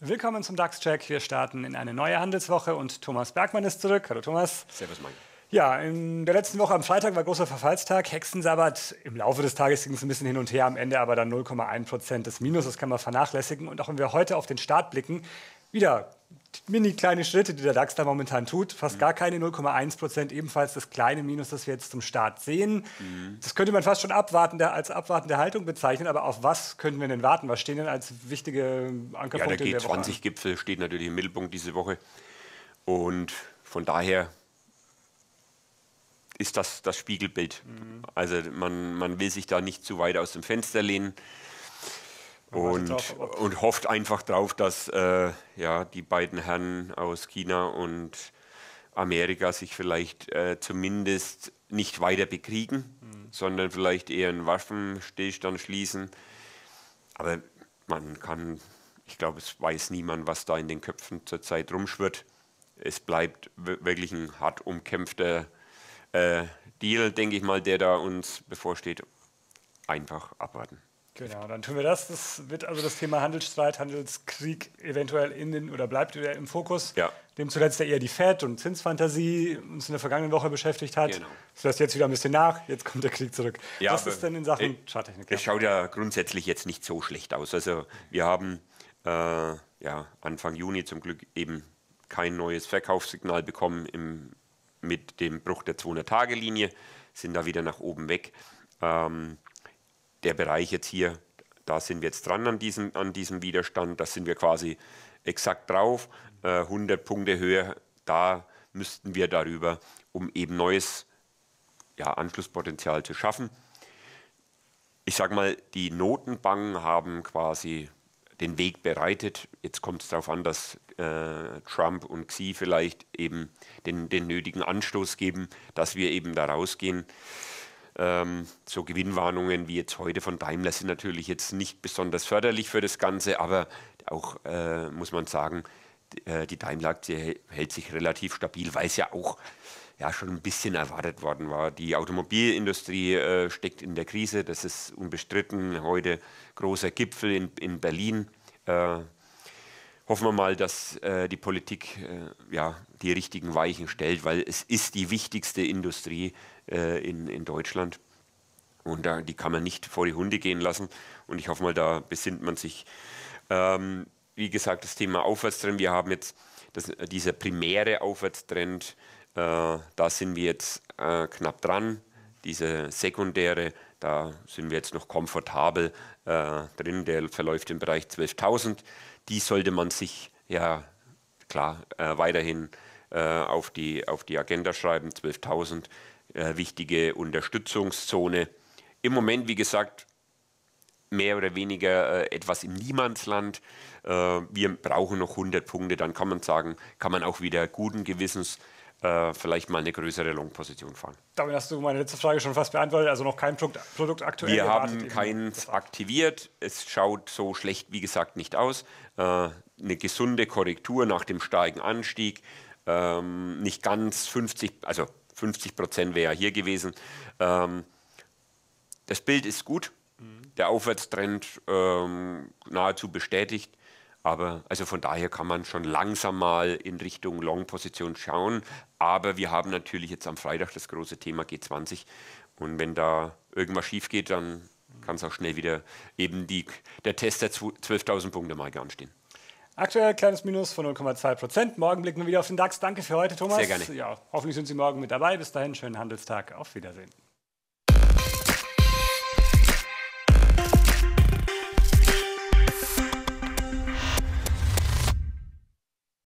Willkommen zum DAX-Check. Wir starten in eine neue Handelswoche und Thomas Bergmann ist zurück. Hallo Thomas. Servus, Mike. Ja, in der letzten Woche am Freitag war großer Verfallstag, Hexensabbat. Im Laufe des Tages ging es ein bisschen hin und her, am Ende aber dann 0,1 Prozent des Minus. Das kann man vernachlässigen. Und auch wenn wir heute auf den Start blicken, wieder mini kleine Schritte, die der DAX da momentan tut. Fast mhm. gar keine 0,1 Prozent, ebenfalls das kleine Minus, das wir jetzt zum Start sehen. Mhm. Das könnte man fast schon abwartende, als abwartende Haltung bezeichnen, aber auf was können wir denn warten? Was stehen denn als wichtige Ankerpunkte? Ja, der G20-Gipfel steht natürlich im Mittelpunkt diese Woche. Und von daher ist das das Spiegelbild. Mhm. Also man, man will sich da nicht zu weit aus dem Fenster lehnen und, drauf, und hofft einfach darauf, dass äh, ja, die beiden Herren aus China und Amerika sich vielleicht äh, zumindest nicht weiter bekriegen, mhm. sondern vielleicht eher einen Waffenstillstand schließen. Aber man kann, ich glaube, es weiß niemand, was da in den Köpfen zurzeit rumschwirrt. Es bleibt wirklich ein hart umkämpfter äh, Deal, denke ich mal, der da uns bevorsteht. Einfach abwarten. Genau, dann tun wir das. Das wird also das Thema Handelsstreit, Handelskrieg eventuell in den oder bleibt wieder im Fokus. Ja. Dem zuletzt ja eher die Fed und Zinsfantasie uns in der vergangenen Woche beschäftigt hat. Genau. Das lässt jetzt wieder ein bisschen nach. Jetzt kommt der Krieg zurück. Ja, Was ist äh, denn in Sachen ich, äh, Charttechnik? Es schaut ja grundsätzlich jetzt nicht so schlecht aus. Also wir haben äh, ja, Anfang Juni zum Glück eben kein neues Verkaufssignal bekommen im, mit dem Bruch der 200-Tage-Linie, sind da wieder nach oben weg. Ähm, der Bereich jetzt hier, da sind wir jetzt dran an diesem, an diesem Widerstand, da sind wir quasi exakt drauf, äh, 100 Punkte höher, da müssten wir darüber, um eben neues ja, Anschlusspotenzial zu schaffen. Ich sage mal, die Notenbanken haben quasi den Weg bereitet. Jetzt kommt es darauf an, dass äh, Trump und Xi vielleicht eben den, den nötigen Anstoß geben, dass wir eben da rausgehen. Ähm, so Gewinnwarnungen wie jetzt heute von Daimler sind natürlich jetzt nicht besonders förderlich für das Ganze, aber auch äh, muss man sagen, die äh, Daimler-Aktie hält sich relativ stabil, weil es ja auch ja, schon ein bisschen erwartet worden war. Die Automobilindustrie äh, steckt in der Krise, das ist unbestritten. Heute großer Gipfel in, in Berlin. Äh, hoffen wir mal, dass äh, die Politik äh, ja, die richtigen Weichen stellt, weil es ist die wichtigste Industrie äh, in, in Deutschland. Und da, die kann man nicht vor die Hunde gehen lassen. Und ich hoffe mal, da besinnt man sich. Ähm, wie gesagt, das Thema Aufwärtstrend. Wir haben jetzt das, dieser primäre Aufwärtstrend. Äh, da sind wir jetzt äh, knapp dran diese sekundäre, da sind wir jetzt noch komfortabel äh, drin, der verläuft im Bereich 12.000. Die sollte man sich ja klar äh, weiterhin äh, auf, die, auf die Agenda schreiben. 12.000 äh, wichtige Unterstützungszone. Im Moment, wie gesagt, mehr oder weniger äh, etwas im Niemandsland. Äh, wir brauchen noch 100 Punkte, dann kann man sagen, kann man auch wieder guten Gewissens äh, vielleicht mal eine größere Long-Position fahren. Damit hast du meine letzte Frage schon fast beantwortet, also noch kein Produkt, Produkt aktuell. Wir haben keins aktiviert, es schaut so schlecht wie gesagt nicht aus. Äh, eine gesunde Korrektur nach dem starken Anstieg, ähm, nicht ganz 50, also 50 Prozent wäre ja hier gewesen. Ähm, das Bild ist gut, der Aufwärtstrend ähm, nahezu bestätigt. Aber also von daher kann man schon langsam mal in Richtung Long-Position schauen. Aber wir haben natürlich jetzt am Freitag das große Thema G20. Und wenn da irgendwas schief geht, dann kann es auch schnell wieder eben die, der Test der 12.000 Punkte mal gern stehen. Aktuell kleines Minus von 0,2 Prozent. Morgen blicken wir wieder auf den DAX. Danke für heute, Thomas. Sehr gerne. Ja, hoffentlich sind Sie morgen mit dabei. Bis dahin, schönen Handelstag. Auf Wiedersehen.